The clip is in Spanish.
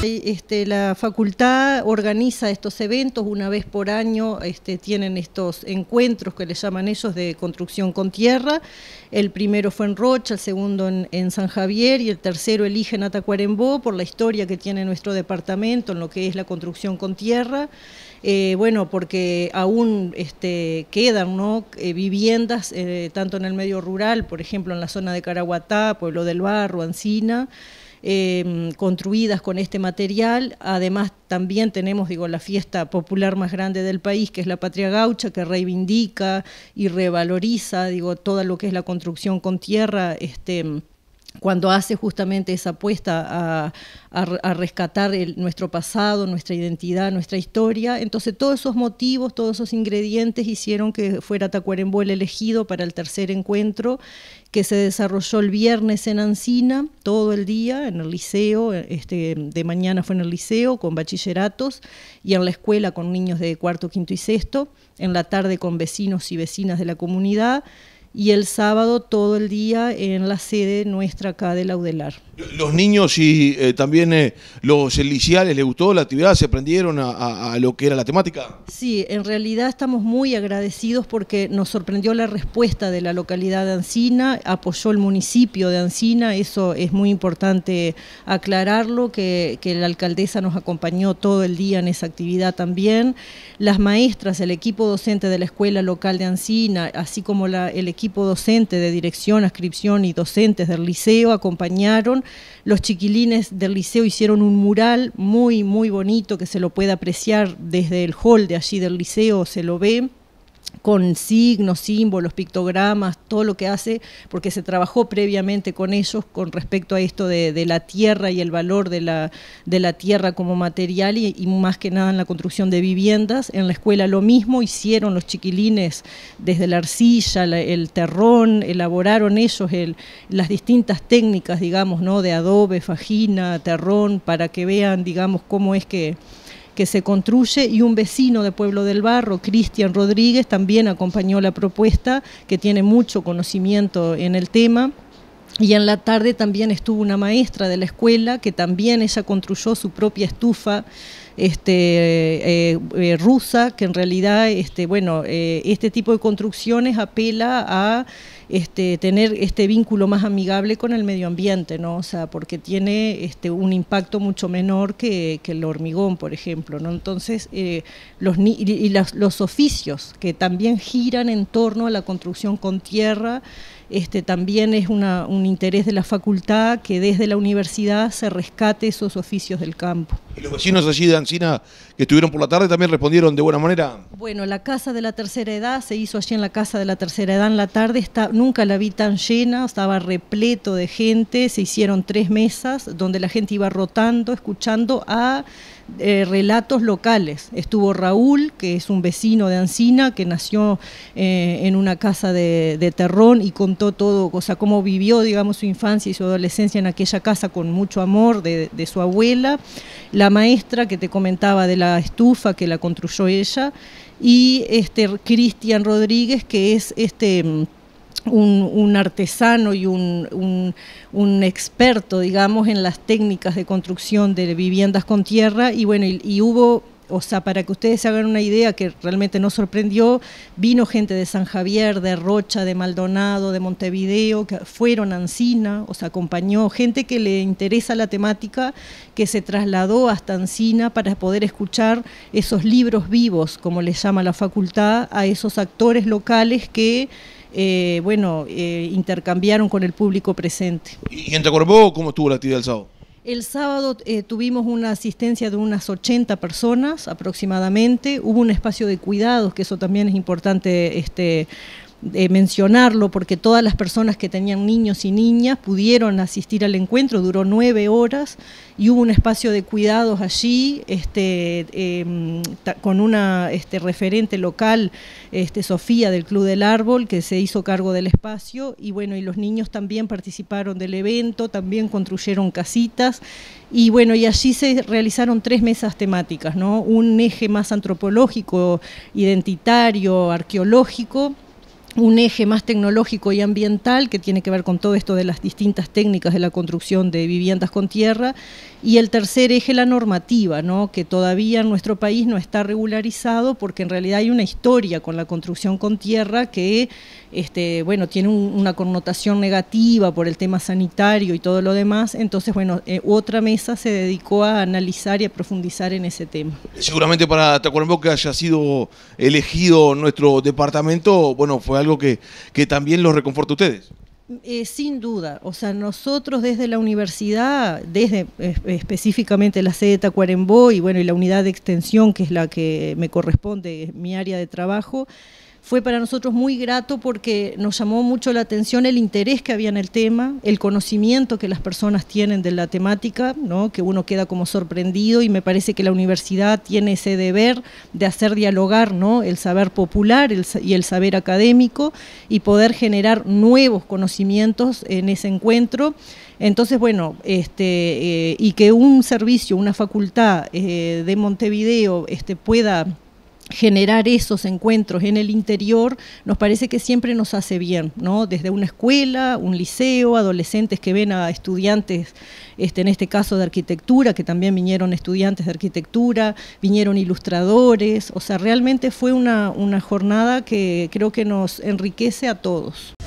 Este, la facultad organiza estos eventos una vez por año, este, tienen estos encuentros que le llaman ellos de construcción con tierra. El primero fue en Rocha, el segundo en, San Javier y el tercero eligen Atacuarembó por la historia que tiene nuestro departamento en lo que es la construcción con tierra. Eh, bueno, porque aún este, quedan eh, viviendas eh, tanto en el medio rural, por ejemplo en la zona de Caraguatá, Pueblo del Barro, Ancina. Em, construidas con este material. Además, también tenemos, digo, la fiesta popular más grande del país, que es la Patria Gaucha, que reivindica y revaloriza, digo, todo lo que es la construcción con tierra, este, cuando hace justamente esa apuesta a, rescatar nuestro pasado, nuestra identidad, nuestra historia. Entonces todos esos motivos, todos esos ingredientes hicieron que fuera Tacuarembó el elegido para el tercer encuentro que se desarrolló el viernes en Ancina, todo el día, en el liceo, este, de mañana fue en el liceo con bachilleratos y en la escuela con niños de cuarto, quinto y sexto, en la tarde con vecinos y vecinas de la comunidad y el sábado todo el día en la sede nuestra acá de Laudelar. ¿Los niños y eh, también eh, los eliciales les gustó la actividad? ¿Se aprendieron a, lo que era la temática? Sí, en realidad estamos muy agradecidos porque nos sorprendió la respuesta de la localidad de Ancina, apoyó el municipio de Ancina, eso es muy importante aclararlo, que, que la alcaldesa nos acompañó todo el día en esa actividad también. Las maestras, el equipo docente de la escuela local de Ancina, así como la, el equipo equipo docente de dirección, ascripción y docentes del liceo acompañaron. Los chiquilines del liceo hicieron un mural muy, muy bonito que se lo puede apreciar desde el hall de allí del liceo, se lo ve con signos, símbolos, pictogramas, todo lo que hace, porque se trabajó previamente con ellos con respecto a esto de, la tierra y el valor de la, de la tierra como material y, más que nada en la construcción de viviendas. En la escuela lo mismo, hicieron los chiquilines desde la arcilla, el terrón, elaboraron ellos las distintas técnicas, digamos, ¿no? de adobe, fajina, terrón, para que vean, digamos, cómo es que que se construye y un vecino de Pueblo del Barro, Cristian Rodríguez, también acompañó la propuesta, que tiene mucho conocimiento en el tema. Y en la tarde también estuvo una maestra de la escuela que también ella construyó su propia estufa este, eh, eh, rusa, que en realidad, este, bueno, eh, este tipo de construcciones apela a este, tener este vínculo más amigable con el medio ambiente, ¿no? O sea, porque tiene este, un impacto mucho menor que, el hormigón, por ejemplo, ¿no? Entonces, los, y los, oficios que también giran en torno a la construcción con tierra, este, también es una, un interés de la facultad que desde la universidad se rescate esos oficios del campo. ¿Y los vecinos que estuvieron por la tarde, también respondieron de buena manera. Bueno, la Casa de la Tercera Edad se hizo allí en la Casa de la Tercera Edad en la tarde, nunca la vi tan llena, estaba repleto de gente, se hicieron tres mesas donde la gente iba rotando, escuchando a eh, relatos locales. Estuvo Raúl, que es un vecino de Ancina, que nació eh, en una casa de, terrón y contó todo, o sea, cómo vivió, digamos, su infancia y su adolescencia en aquella casa con mucho amor de, de su abuela. La maestra que te comentaba de la estufa que la construyó ella. Y este Cristian Rodríguez, que es este mm, un, artesano y un, experto, digamos, en las técnicas de construcción de viviendas con tierra. Y bueno, y, hubo, o sea, para que ustedes se hagan una idea que realmente nos sorprendió, vino gente de San Javier, de Rocha, de Maldonado, de Montevideo, que fueron a Ancina, o sea, acompañó gente que le interesa la temática, que se trasladó hasta Ancina para poder escuchar esos libros vivos, como les llama la facultad, a esos actores locales que eh, bueno, eh, intercambiaron con el público presente. ¿Y en o cómo estuvo la actividad el sábado? El sábado eh, tuvimos una asistencia de unas 80 personas aproximadamente, hubo un espacio de cuidados, que eso también es importante este, de eh, mencionarlo porque todas las personas que tenían niños y niñas pudieron asistir al encuentro, duró nueve horas y hubo un espacio de cuidados allí este, em, con una este, referente local, este, Sofía del Club del Árbol, que se hizo cargo del espacio y bueno, y los niños también participaron del evento, también construyeron casitas y bueno, y allí se realizaron tres mesas temáticas, ¿no? un eje más antropológico, identitario, arqueológico, un eje más tecnológico y ambiental que tiene que ver con todo esto de las distintas técnicas de la construcción de viviendas con tierra y el tercer eje la normativa, ¿no? que todavía en nuestro país no está regularizado porque en realidad hay una historia con la construcción con tierra que este, bueno, tiene una connotación negativa por el tema sanitario y todo lo demás. Entonces, bueno, eh, otra mesa se dedicó a analizar y a profundizar en ese tema. Seguramente para Tacuarembó que haya sido elegido nuestro departamento, bueno, fue algo que, también los reconforta a ustedes. Eh, sin duda, o sea, nosotros desde la universidad, desde eh, específicamente la sede de Tacuarembó y bueno, y la unidad de extensión que es la que me corresponde, mi área de trabajo, fue para nosotros muy grato porque nos llamó mucho la atención el interés que había en el tema, el conocimiento que las personas tienen de la temática, ¿no? que uno queda como sorprendido y me parece que la universidad tiene ese deber de hacer dialogar ¿no? el saber popular y el saber académico y poder generar nuevos conocimientos en ese encuentro. Entonces, bueno, este, eh, y que un servicio, una facultad eh, de Montevideo este, pueda generar esos encuentros en el interior nos parece que siempre nos hace bien, ¿no? Desde una escuela, un liceo, adolescentes que ven a estudiantes, este, en este caso de arquitectura, que también vinieron estudiantes de arquitectura, vinieron ilustradores, o sea, realmente fue una, una jornada que creo que nos enriquece a todos.